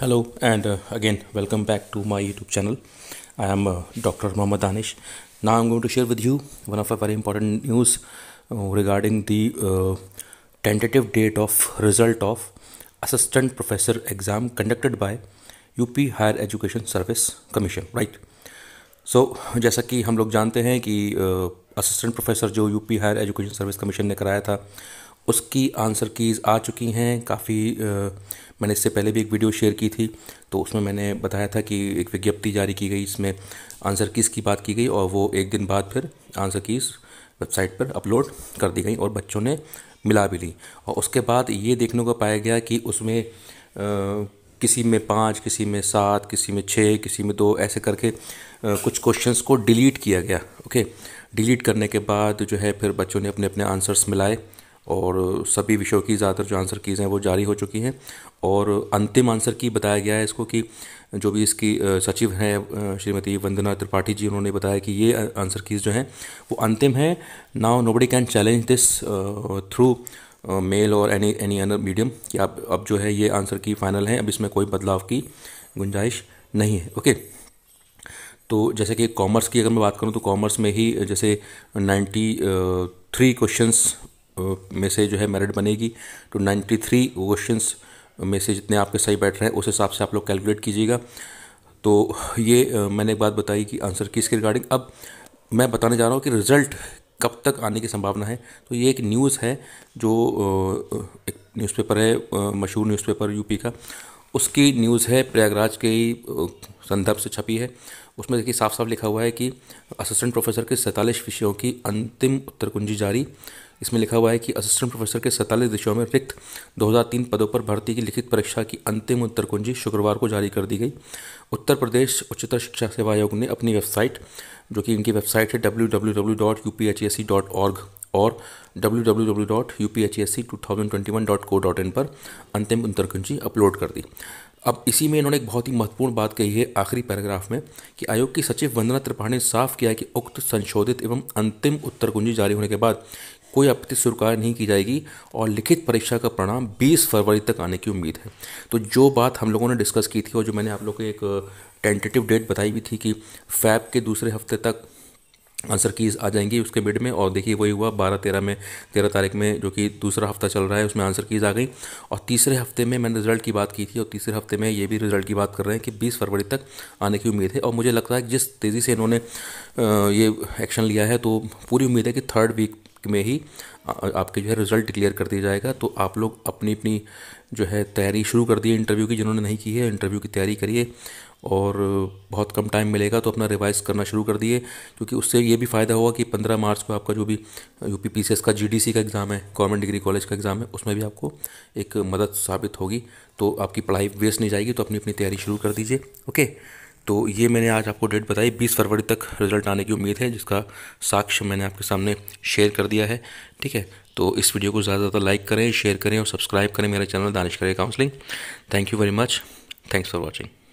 Hello and uh, again welcome back to my YouTube channel. I am uh, Dr. Mohammad Danish. Now I'm going to share with you one of a very important news uh, regarding the tentative date of result of assistant professor exam conducted by UP Higher Education Service Commission, right? So so, जैसा कि हम लोग जानते हैं कि assistant professor जो UP higher education service commission ने कराया था उसकी आंसर कीज़ आ चुकी हैं काफ़ी मैंने इससे पहले भी एक वीडियो शेयर की थी तो उसमें मैंने बताया था कि एक विज्ञप्ति जारी की गई इसमें आंसर कीज़ की बात की गई और वो एक दिन बाद फिर आंसर कीज़ वेबसाइट पर अपलोड कर दी गई और बच्चों ने मिला भी ली और उसके बाद ये देखने को पाया गया कि उसमें आ, किसी में पाँच किसी में सात किसी में छः किसी में दो ऐसे करके आ, कुछ क्वेश्चंस को डिलीट किया गया ओके डिलीट करने के बाद जो है फिर बच्चों ने अपने अपने आंसर्स मिलाए और सभी विषयों की ज़्यादातर जो आंसर कीज़ हैं वो जारी हो चुकी हैं और अंतिम आंसर की बताया गया है इसको कि जो भी इसकी सचिव हैं श्रीमती वंदना त्रिपाठी जी उन्होंने बताया कि ये आंसर कीज़ जो हैं वो अंतिम हैं now nobody can challenge this through mail और एनी एनी अनर मीडियम कि आप अब जो है ये आंसर की फाइनल है अब इसमें कोई बदलाव की गुंजाइश नहीं है ओके तो जैसे कि कॉमर्स की अगर मैं बात करूँ तो कॉमर्स में ही जैसे नाइन्टी थ्री क्वेश्चंस में से जो है मेरिट बनेगी तो 93 थ्री क्वेश्चंस में से जितने आपके सही बैठ रहे हैं उस हिसाब से आप लोग कैलकुलेट कीजिएगा तो ये मैंने एक बात बताई कि आंसर किसके रिगार्डिंग अब मैं बताने जा रहा हूँ कि रिज़ल्ट कब तक आने की संभावना है तो ये एक न्यूज़ है जो एक न्यूज़पेपर है मशहूर न्यूज़पेपर यूपी का उसकी न्यूज़ है प्रयागराज के ही संदर्भ से छपी है उसमें देखिए साफ साफ लिखा हुआ है कि असिस्टेंट प्रोफेसर के सैंतालीस विषयों की अंतिम उत्तर कुंजी जारी इसमें लिखा हुआ है कि असिस्टेंट प्रोफेसर के सैंतालीस विषयों में रिक्त 2003 पदों पर भर्ती की लिखित परीक्षा की अंतिम उत्तर कुंजी शुक्रवार को जारी कर दी गई उत्तर प्रदेश उच्चतर शिक्षा सेवा आयोग ने अपनी वेबसाइट जो कि इनकी वेबसाइट है डब्ल्यू और www.uphsc2021.co.in पर अंतिम कुंजी अपलोड कर दी अब इसी में इन्होंने एक बहुत ही महत्वपूर्ण बात कही है आखिरी पैराग्राफ में कि आयोग की सचिव वंदना त्रिपाठी ने साफ किया है कि उक्त संशोधित एवं अंतिम उत्तर कुंजी जारी होने के बाद कोई आपत्ति स्वीकार नहीं की जाएगी और लिखित परीक्षा का परिणाम 20 फरवरी तक आने की उम्मीद है तो जो बात हम लोगों ने डिस्कस की थी और जो मैंने आप लोग को एक टेंटेटिव डेट बताई भी थी कि फैब के दूसरे हफ्ते तक आंसर कीज़ आ जाएंगी उसके मिड में और देखिए वही हुआ बारह तेरह में तेरह तारीख में जो कि दूसरा हफ्ता चल रहा है उसमें आंसर कीज़ आ गई और तीसरे हफ्ते में मैंने रिजल्ट की बात की थी और तीसरे हफ्ते में ये भी रिजल्ट की बात कर रहे हैं कि बीस फरवरी तक आने की उम्मीद है और मुझे लगता है कि जिस तेज़ी से इन्होंने ये एक्शन लिया है तो पूरी उम्मीद है कि थर्ड वीक में ही आपके जो है रिज़ल्ट क्लियर कर दिया जाएगा तो आप लोग अपनी अपनी जो है तैयारी शुरू कर दिए इंटरव्यू की जिन्होंने नहीं की है इंटरव्यू की तैयारी करिए और बहुत कम टाइम मिलेगा तो अपना रिवाइज करना शुरू कर दिए क्योंकि उससे ये भी फ़ायदा होगा कि पंद्रह मार्च को आपका जो भी यू पी का जी का एग्ज़ाम है गवर्नमेंट डिग्री कॉलेज का एग्ज़ाम है उसमें भी आपको एक मदद साबित होगी तो आपकी पढ़ाई वेस्ट नहीं जाएगी तो अपनी अपनी तैयारी शुरू कर दीजिए ओके तो ये मैंने आज आपको डेट बताई 20 फरवरी तक रिजल्ट आने की उम्मीद है जिसका साक्ष्य मैंने आपके सामने शेयर कर दिया है ठीक है तो इस वीडियो को ज़्यादा से ज़्यादा लाइक करें शेयर करें और सब्सक्राइब करें मेरा चैनल दानिश करे counselling thank you very much thanks for watching